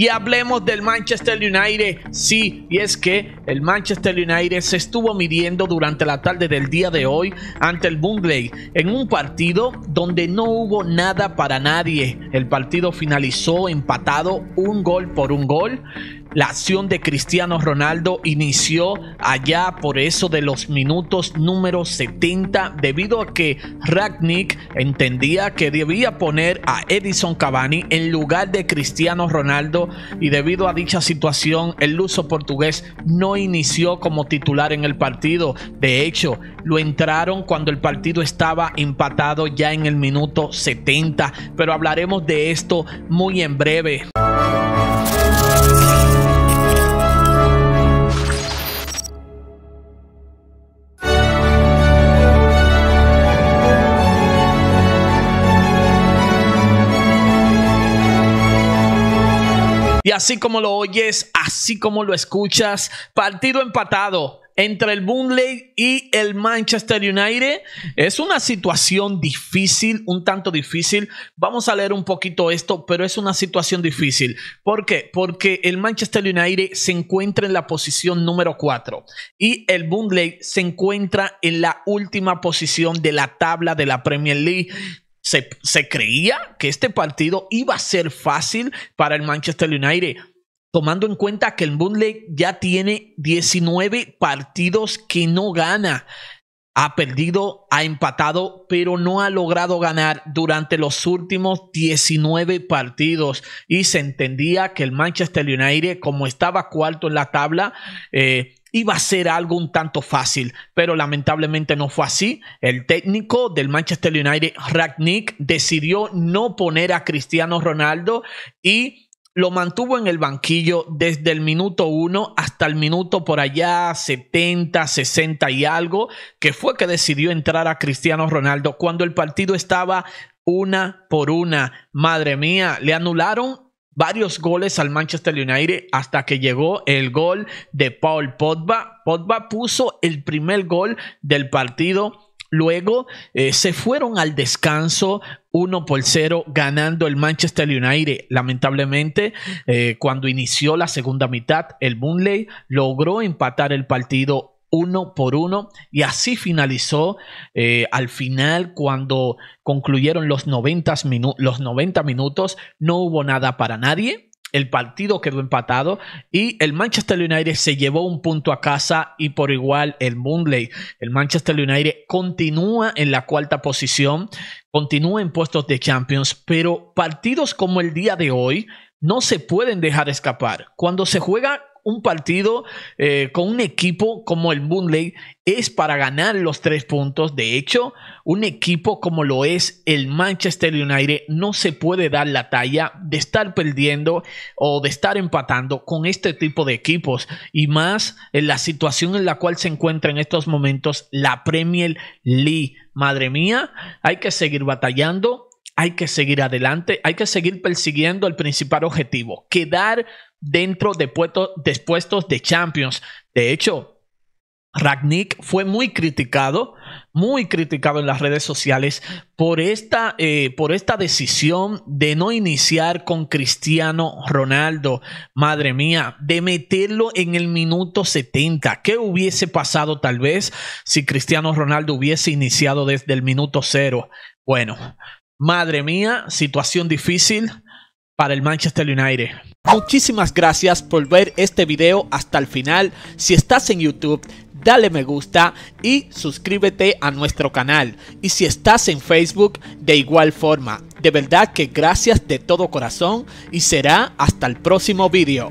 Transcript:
Y hablemos del Manchester United. Sí, y es que el Manchester United se estuvo midiendo durante la tarde del día de hoy ante el Burnley en un partido donde no hubo nada para nadie. El partido finalizó empatado un gol por un gol la acción de Cristiano Ronaldo inició allá por eso de los minutos número 70 debido a que Ragnick entendía que debía poner a Edison Cavani en lugar de Cristiano Ronaldo y debido a dicha situación el luso portugués no inició como titular en el partido. De hecho, lo entraron cuando el partido estaba empatado ya en el minuto 70, pero hablaremos de esto muy en breve. Y así como lo oyes, así como lo escuchas, partido empatado entre el Burnley y el Manchester United. Es una situación difícil, un tanto difícil. Vamos a leer un poquito esto, pero es una situación difícil. ¿Por qué? Porque el Manchester United se encuentra en la posición número 4 y el Burnley se encuentra en la última posición de la tabla de la Premier League se, creía que este partido iba a ser fácil para el Manchester United tomando en cuenta que el Bundesliga ya tiene 19 partidos que no gana. Ha perdido, ha empatado, pero no ha logrado ganar durante los últimos 19 partidos. Y se entendía que el Manchester United, como estaba cuarto en la tabla, eh, iba a ser algo un tanto fácil, pero lamentablemente no fue así. El técnico del Manchester United, Ragnick, decidió no poner a Cristiano Ronaldo y lo mantuvo en el banquillo desde el minuto 1 hasta el minuto por allá 70, 60 y algo, que fue que decidió entrar a Cristiano Ronaldo cuando el partido estaba una por una. Madre mía, le anularon varios goles al Manchester United hasta que llegó el gol de Paul Pogba. Pogba puso el primer gol del partido. Luego eh, se fueron al descanso 1 por 0 ganando el Manchester United. Lamentablemente, eh, cuando inició la segunda mitad, el Burnley logró empatar el partido uno por uno y así finalizó eh, al final cuando concluyeron los 90, los 90 minutos no hubo nada para nadie el partido quedó empatado y el Manchester United se llevó un punto a casa y por igual el Mundley. El Manchester United continúa en la cuarta posición, continúa en puestos de Champions, pero partidos como el día de hoy no se pueden dejar escapar. Cuando se juega un partido eh, con un equipo como el Burnley es para ganar los tres puntos. De hecho, un equipo como lo es el Manchester United no se puede dar la talla de estar perdiendo o de estar empatando con este tipo de equipos. Y más en la situación en la cual se encuentra en estos momentos la Premier League. Madre mía, hay que seguir batallando hay que seguir adelante, hay que seguir persiguiendo el principal objetivo, quedar dentro de, puestos de puestos de Champions. De hecho, Ragnick fue muy criticado, muy criticado en las redes sociales por esta, eh, por esta decisión de no iniciar con Cristiano Ronaldo. Madre mía, de meterlo en el minuto 70. ¿Qué hubiese pasado tal vez si Cristiano Ronaldo hubiese iniciado desde el minuto cero? Bueno, madre mía, situación difícil para el Manchester United. Muchísimas gracias por ver este video hasta el final. Si estás en YouTube, dale me gusta y suscríbete a nuestro canal. Y si estás en Facebook, de igual forma. De verdad que gracias de todo corazón y será hasta el próximo video.